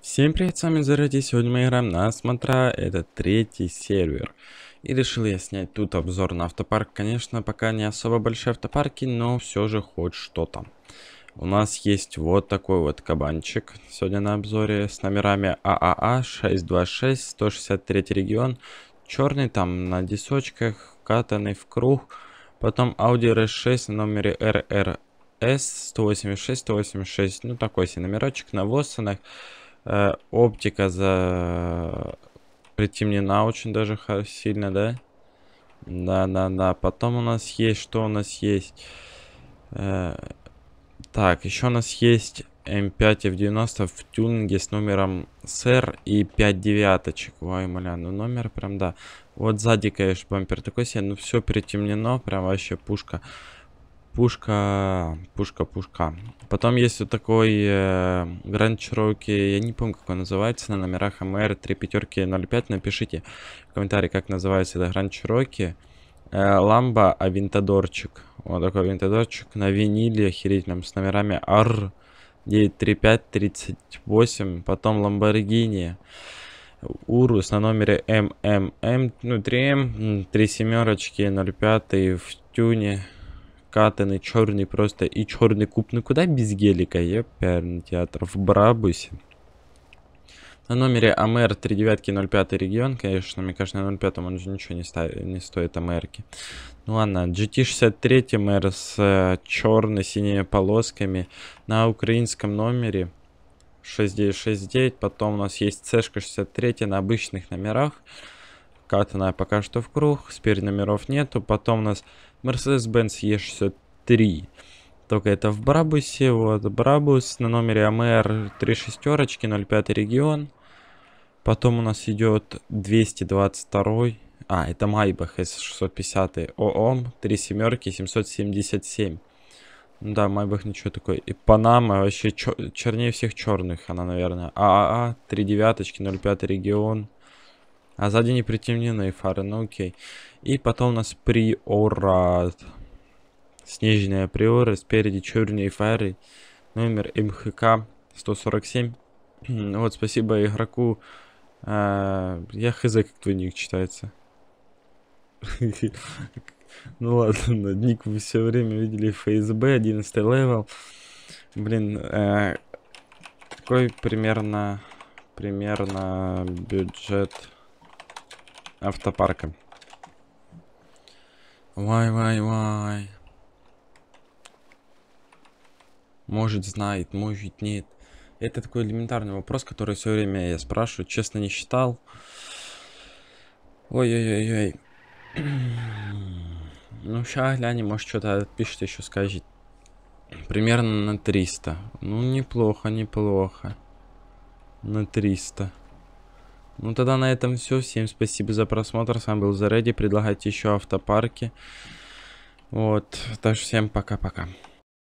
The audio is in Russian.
Всем привет, с вами Заради, сегодня мы играем на Смотра, это третий сервер. И решил я снять тут обзор на автопарк, конечно, пока не особо большие автопарки, но все же хоть что-то. У нас есть вот такой вот кабанчик, сегодня на обзоре, с номерами ААА 626, 163 регион, черный там на десочках, катанный в круг, потом Audi RS6 на номере RRS 186, 186, ну такой себе номерочек на Воссенах. Э, оптика за... Э, притемнена очень даже сильно, да? Да-да-да. Потом у нас есть... Что у нас есть? Э, так, еще у нас есть... М5 F90 в тюнинге с номером СР и 5 девяточек. Ой, моля, ну номер прям, да. Вот сзади, конечно, бампер такой себе, ну все притемнено, прям вообще пушка пушка, пушка, пушка. Потом есть вот такой э, Grand Cherokee, я не помню, как он называется, на номерах МР 3 пятерки 05. Напишите в комментарии, как называется это Grand Cherokee. Э, Ламба Авентадорчик. Вот такой Авентадорчик на виниле охерительном с номерами R 935 38. Потом Lamborghini. Урус на номере МММ, ну 3М, 3 семерочки, 05 в тюне, накатанный, черный просто и черный куб. Ну куда без гелика? я Еперный театр в Брабусе. На номере АМР 3905 регион, конечно, мне кажется, на 05 он же ничего не, ставит, не стоит АМРки. Ну ладно, GT63 МР с э, черно-синими полосками на украинском номере 6969, потом у нас есть c 63 на обычных номерах катана пока что в круг, спереди номеров нету. Потом у нас Mercedes-Benz E63. Только это в Брабусе, вот Брабус на номере АМР 3 шестерочки, 05 регион. Потом у нас идет 222 а, это Майбах S650, ООМ, 3 семерки, 777. Ну да, Майбах ничего такой. И Панама вообще чер чернее всех черных она, наверное. ААА, 3 а а, девяточки, 05 регион. А сзади не притемненные фары, ну окей. И потом у нас приорат. Снежные приоры, спереди черные фары. Номер МХК 147. вот, спасибо игроку. А, я хз, как твой ник читается. ну ладно, ник вы все время видели ФСБ, 11 левел. Блин, э, какой примерно, примерно бюджет автопарка. Вай-вай-вай. Может знает, может нет. Это такой элементарный вопрос, который все время я спрашиваю. Честно, не считал. Ой-ой-ой-ой. Ну, сейчас глянем, может, что-то пишет, еще скажет. Примерно на 300. Ну, неплохо, неплохо. На 300. Ну тогда на этом все. Всем спасибо за просмотр. С вами был Зареди. Предлагайте еще автопарки. Вот. Так что всем пока-пока.